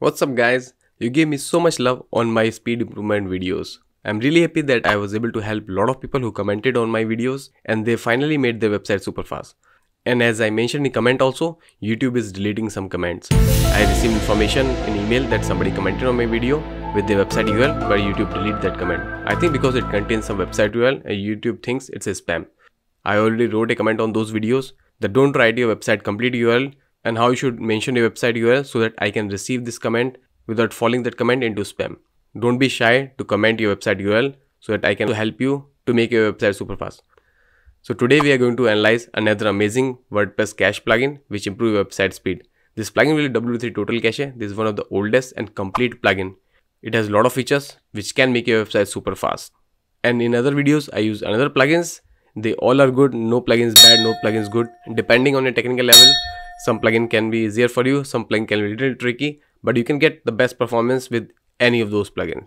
What's up guys? You gave me so much love on my speed improvement videos. I'm really happy that I was able to help a lot of people who commented on my videos and they finally made their website super fast. And as I mentioned in comment also, YouTube is deleting some comments. I received information in email that somebody commented on my video with their website URL but YouTube deleted that comment. I think because it contains some website URL and uh, YouTube thinks it's a spam. I already wrote a comment on those videos that don't write your website complete URL and how you should mention your website URL so that I can receive this comment without falling that comment into spam. Don't be shy to comment your website URL so that I can help you to make your website super fast. So today we are going to analyze another amazing WordPress cache plugin which improves website speed. This plugin will W3 Total Cache. This is one of the oldest and complete plugin. It has a lot of features which can make your website super fast. And in other videos, I use another plugins. They all are good. No plugins bad, no plugins good. Depending on your technical level, some plugin can be easier for you, some plugin can be a little tricky, but you can get the best performance with any of those plugins.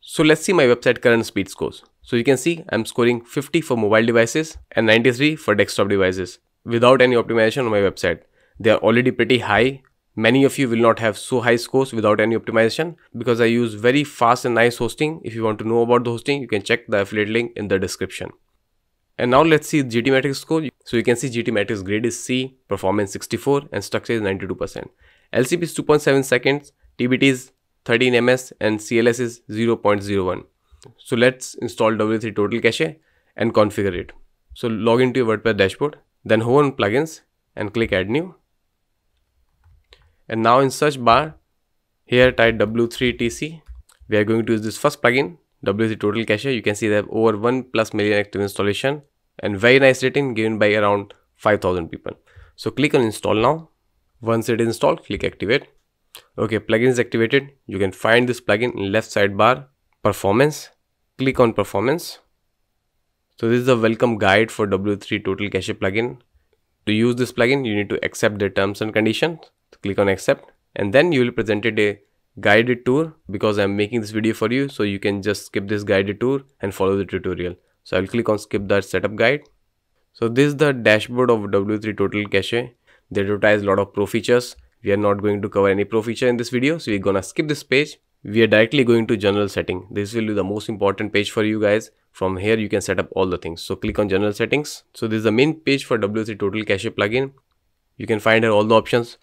So let's see my website current speed scores. So you can see I'm scoring 50 for mobile devices and 93 for desktop devices without any optimization on my website. They are already pretty high. Many of you will not have so high scores without any optimization because I use very fast and nice hosting. If you want to know about the hosting, you can check the affiliate link in the description. And now let's see GT matrix score. So you can see GT matrix grade is C, performance 64 and structure is 92%. LCP is 2.7 seconds, TBT is 13 ms and CLS is 0.01. So let's install W3 total cache and configure it. So log into your WordPress dashboard, then hover on plugins and click add new. And now in search bar, here type W3TC. We are going to use this first plugin WC Total Cache, you can see they have over 1 plus million active installation and very nice rating given by around 5000 people. So click on install now. Once it is installed, click activate. Okay, plugin is activated. You can find this plugin in left sidebar, performance. Click on performance. So this is the welcome guide for W3 Total Cache plugin. To use this plugin, you need to accept the terms and conditions. Click on accept and then you will presented a guided tour because I'm making this video for you. So you can just skip this guided tour and follow the tutorial. So I'll click on skip that setup guide. So this is the dashboard of W3 Total Cache. They advertise a lot of pro features. We are not going to cover any pro feature in this video. So we're gonna skip this page. We are directly going to general setting. This will be the most important page for you guys. From here, you can set up all the things. So click on general settings. So this is the main page for W3 Total Cache plugin. You can find here all the options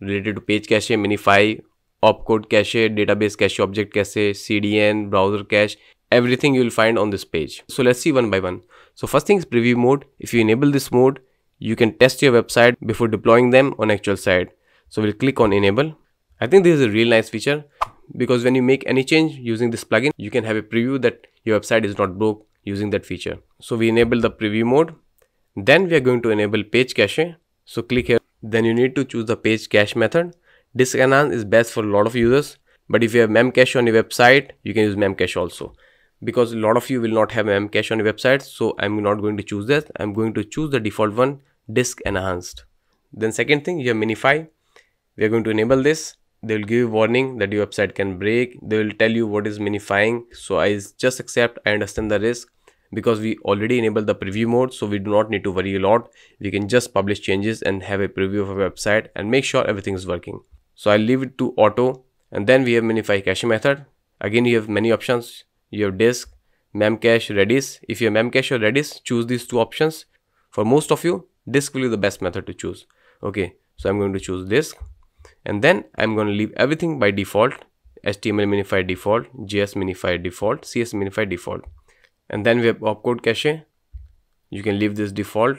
related to page cache, minify, opcode cache, database cache, object cache, CDN, browser cache, everything you will find on this page. So let's see one by one. So first thing is preview mode. If you enable this mode, you can test your website before deploying them on actual site. So we'll click on enable. I think this is a real nice feature because when you make any change using this plugin, you can have a preview that your website is not broke using that feature. So we enable the preview mode. Then we are going to enable page cache. So click here. Then you need to choose the page cache method Disk enhance is best for a lot of users, but if you have memcache on your website, you can use memcache also. Because a lot of you will not have memcache on your website, so I'm not going to choose that. I'm going to choose the default one, disk enhanced. Then second thing, you have minify. We are going to enable this. They will give you warning that your website can break. They will tell you what is minifying. So I just accept, I understand the risk because we already enable the preview mode so we do not need to worry a lot we can just publish changes and have a preview of a website and make sure everything is working so i'll leave it to auto and then we have minify cache method again you have many options you have disk memcache redis if you have memcache or redis choose these two options for most of you disk will be the best method to choose okay so i'm going to choose disk and then i'm going to leave everything by default html minify default js minify default cs minify default and then we have opcode cache you can leave this default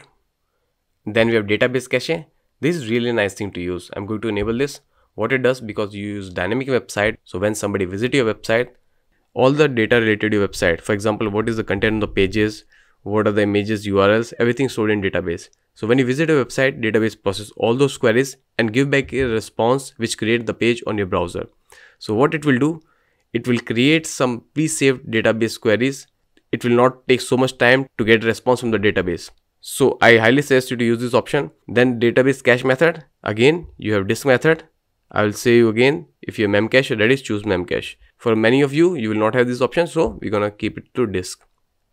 then we have database cache this is really a nice thing to use i'm going to enable this what it does because you use dynamic website so when somebody visit your website all the data related to your website for example what is the content on the pages what are the images urls everything stored in database so when you visit a website database process all those queries and give back a response which create the page on your browser so what it will do it will create some pre-saved database queries it will not take so much time to get response from the database. So I highly suggest you to use this option. Then database cache method. Again, you have disk method. I will say you again, if you have memcache ready, choose memcache. For many of you, you will not have this option. So we're going to keep it to disk.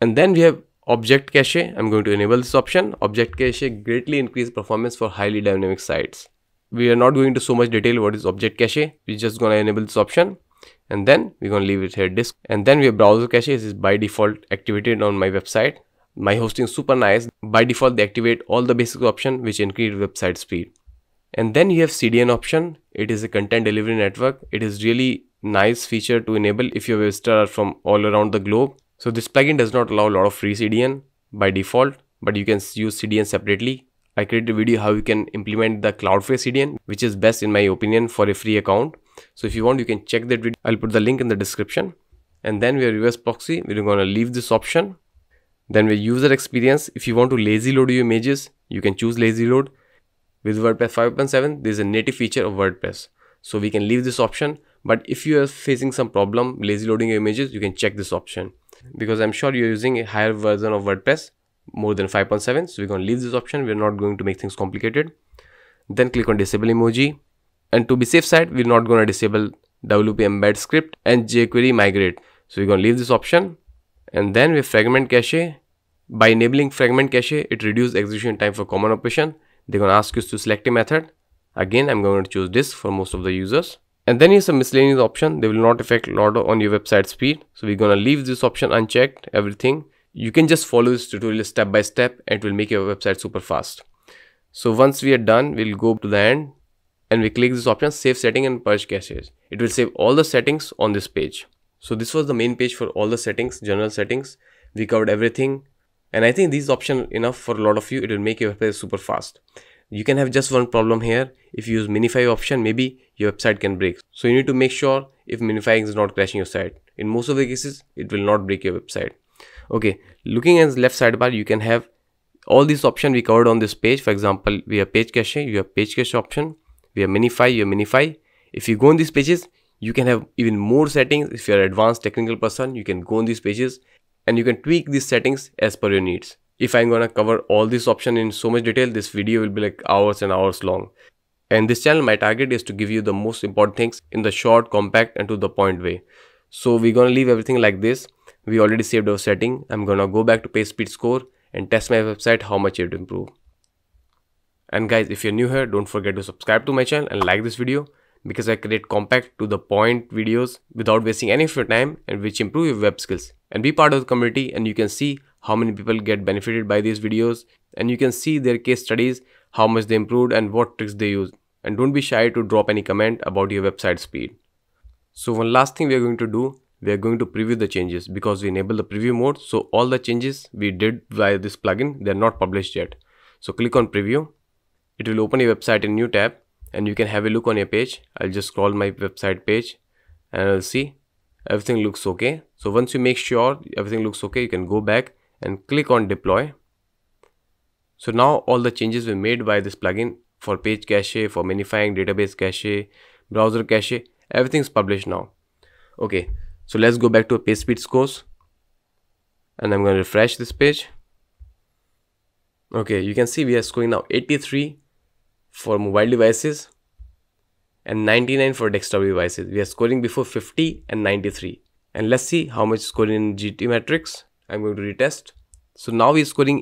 And then we have object cache. I'm going to enable this option. Object cache greatly increase performance for highly dynamic sites. We are not going to so much detail what is object cache. We're just going to enable this option and then we're going to leave it here disk and then we have browser caches this is by default activated on my website my hosting is super nice by default they activate all the basic option which increase website speed and then you have cdn option it is a content delivery network it is really nice feature to enable if your visitors are from all around the globe so this plugin does not allow a lot of free cdn by default but you can use cdn separately i created a video how you can implement the cloudflare cdn which is best in my opinion for a free account so if you want, you can check that video. I'll put the link in the description. And then we are reverse proxy. We're going to leave this option. Then we user experience. If you want to lazy load your images, you can choose lazy load. With WordPress 5.7, there's a native feature of WordPress. So we can leave this option. But if you are facing some problem lazy loading your images, you can check this option. Because I'm sure you're using a higher version of WordPress, more than 5.7. So we're going to leave this option. We're not going to make things complicated. Then click on disable emoji and to be safe side, we're not going to disable WP embed script and jQuery migrate. So we're going to leave this option. And then with fragment cache, by enabling fragment cache, it reduces execution time for common operation. They're going to ask us to select a method. Again, I'm going to choose this for most of the users. And then here's a miscellaneous option. They will not affect lot on your website speed. So we're going to leave this option unchecked, everything. You can just follow this tutorial step by step and it will make your website super fast. So once we are done, we'll go to the end and we click this option save setting and purge caches. It will save all the settings on this page. So this was the main page for all the settings, general settings. We covered everything and I think this option enough for a lot of you. It will make your website super fast. You can have just one problem here. If you use Minify option, maybe your website can break. So you need to make sure if Minifying is not crashing your site. In most of the cases, it will not break your website. Okay, looking at the left sidebar, you can have all these options we covered on this page. For example, we have page caching, you have page cache option, we have minify you have minify if you go on these pages you can have even more settings if you're an advanced technical person you can go on these pages and you can tweak these settings as per your needs if i'm gonna cover all these options in so much detail this video will be like hours and hours long and this channel my target is to give you the most important things in the short compact and to the point way so we're gonna leave everything like this we already saved our setting i'm gonna go back to page speed score and test my website how much it improved and guys, if you're new here, don't forget to subscribe to my channel and like this video because I create compact to the point videos without wasting any of your time and which improve your web skills. And be part of the community and you can see how many people get benefited by these videos and you can see their case studies, how much they improved and what tricks they use. And don't be shy to drop any comment about your website speed. So one last thing we are going to do, we are going to preview the changes because we enable the preview mode. So all the changes we did via this plugin, they're not published yet. So click on preview it will open a website in new tab and you can have a look on your page. I'll just scroll my website page and I'll see everything looks okay. So once you make sure everything looks okay, you can go back and click on deploy. So now all the changes were made by this plugin for page cache, for minifying, database cache, browser cache, everything's published now. Okay, so let's go back to a page speed scores and I'm going to refresh this page. Okay, you can see we are scoring now 83 for mobile devices and 99 for desktop devices. We are scoring before 50 and 93. And let's see how much scoring in GT matrix. I'm going to retest. So now we're scoring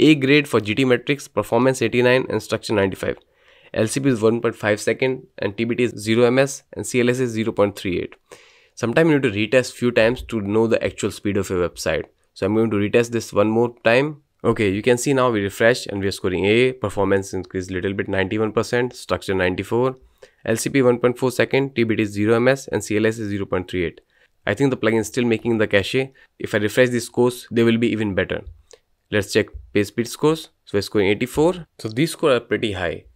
A grade for GT matrix, performance 89 and structure 95. LCP is 1.5 second and TBT is 0 ms and CLS is 0.38. Sometimes you need to retest few times to know the actual speed of your website. So I'm going to retest this one more time Okay, you can see now we refresh and we are scoring A, performance increased little bit 91%, structure 94, LCP 1.4 second, TBT is 0 ms and CLS is 0.38. I think the plugin is still making the cache. If I refresh these scores, they will be even better. Let's check page speed scores. So we're scoring 84. So these scores are pretty high.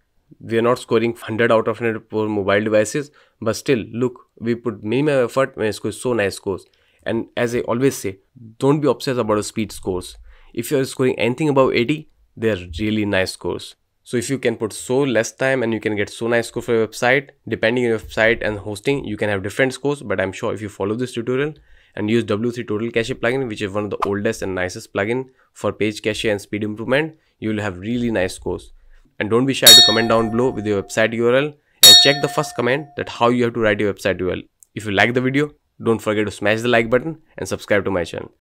We are not scoring 100 out of 100 for mobile devices, but still, look, we put minimum effort when I score so nice scores. And as I always say, don't be obsessed about the speed scores if you're scoring anything above 80, they're really nice scores. So if you can put so less time and you can get so nice score for your website, depending on your website and hosting, you can have different scores. But I'm sure if you follow this tutorial and use W3 Total Cache plugin, which is one of the oldest and nicest plugin for page cache and speed improvement, you'll have really nice scores. And don't be shy to comment down below with your website URL and check the first comment that how you have to write your website URL. If you like the video, don't forget to smash the like button and subscribe to my channel.